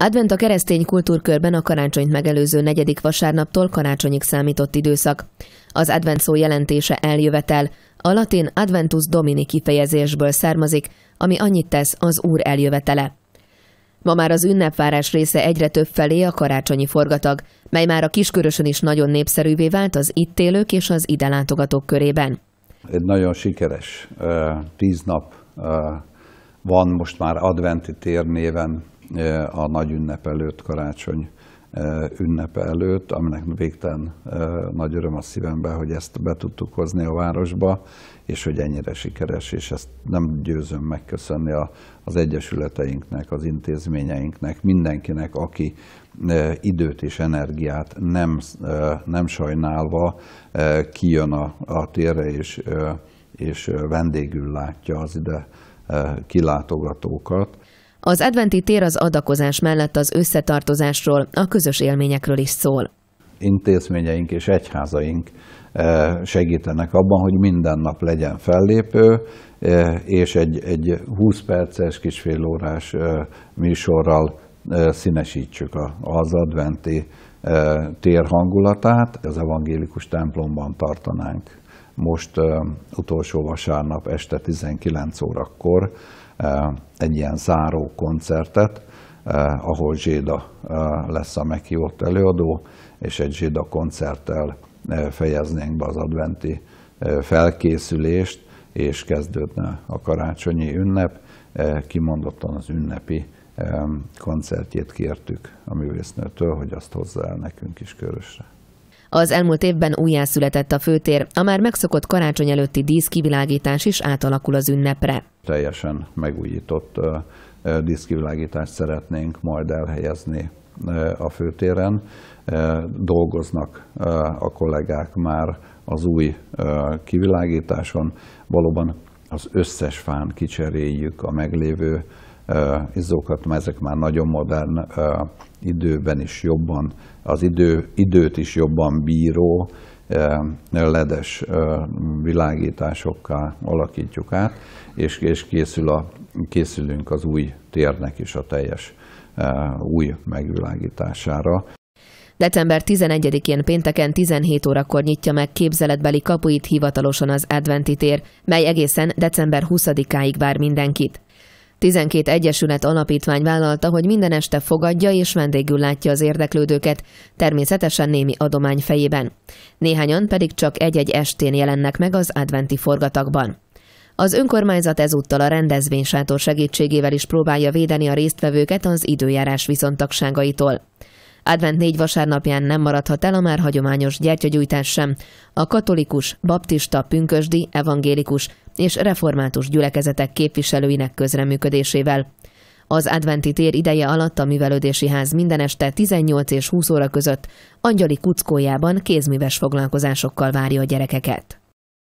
Advent a keresztény kultúrkörben a karácsonyt megelőző negyedik vasárnaptól karácsonyig számított időszak. Az advent szó jelentése eljövetel, a latin adventus domini kifejezésből származik, ami annyit tesz az úr eljövetele. Ma már az ünnepvárás része egyre több felé a karácsonyi forgatag, mely már a kiskörösön is nagyon népszerűvé vált az itt élők és az ide látogatók körében. Egy nagyon sikeres tíz nap van most már adventi tér néven a nagy ünnep előtt, karácsony e, ünnepe előtt, aminek végtelen e, nagy öröm a szívemben, hogy ezt be tudtuk hozni a városba, és hogy ennyire sikeres, és ezt nem győzöm megköszönni a, az egyesületeinknek, az intézményeinknek, mindenkinek, aki e, időt és energiát nem, nem sajnálva kijön a, a térre, és, és vendégül látja az ide kilátogatókat. Az adventi tér az adakozás mellett az összetartozásról, a közös élményekről is szól. Intézményeink és egyházaink eh, segítenek abban, hogy minden nap legyen fellépő, eh, és egy, egy 20 perces, kisfél órás eh, műsorral színesítsük az adventi tér hangulatát. Az evangélikus templomban tartanánk most utolsó vasárnap este 19 órakor Eh, egy ilyen záró koncertet, eh, ahol Zséda eh, lesz a meghívott előadó, és egy Zséda koncerttel fejeznénk be az adventi felkészülést, és kezdődne a karácsonyi ünnep. Kimondottan az ünnepi koncertjét kértük a művésznőtől, hogy azt hozzá el nekünk is körösre. Az elmúlt évben újjászületett a főtér, a már megszokott karácsony előtti díszkivilágítás is átalakul az ünnepre. Teljesen megújított díszkivilágítást szeretnénk majd elhelyezni a főtéren. Dolgoznak a kollégák már az új kivilágításon. Valóban az összes fán kicseréljük a meglévő izzókat, ezek már nagyon modern időben is jobban, az idő, időt is jobban bíró ledes világításokkal alakítjuk át, és, és készül a, készülünk az új térnek is a teljes új megvilágítására. December 11-én pénteken 17 órakor nyitja meg képzeletbeli kapuit hivatalosan az adventi tér, mely egészen december 20-áig vár mindenkit. 12 egyesület alapítvány vállalta, hogy minden este fogadja és vendégül látja az érdeklődőket, természetesen némi adomány fejében. Néhányan pedig csak egy-egy estén jelennek meg az adventi forgatakban. Az önkormányzat ezúttal a rendezvény sátor segítségével is próbálja védeni a résztvevőket az időjárás viszontagságaitól. Advent négy vasárnapján nem maradhat el a már hagyományos gyertyagyújtás sem. A katolikus, baptista, pünkösdi, evangélikus és református gyülekezetek képviselőinek közreműködésével. Az adventi tér ideje alatt a művelődési ház minden este 18 és 20 óra között angyali kuckójában kézműves foglalkozásokkal várja a gyerekeket.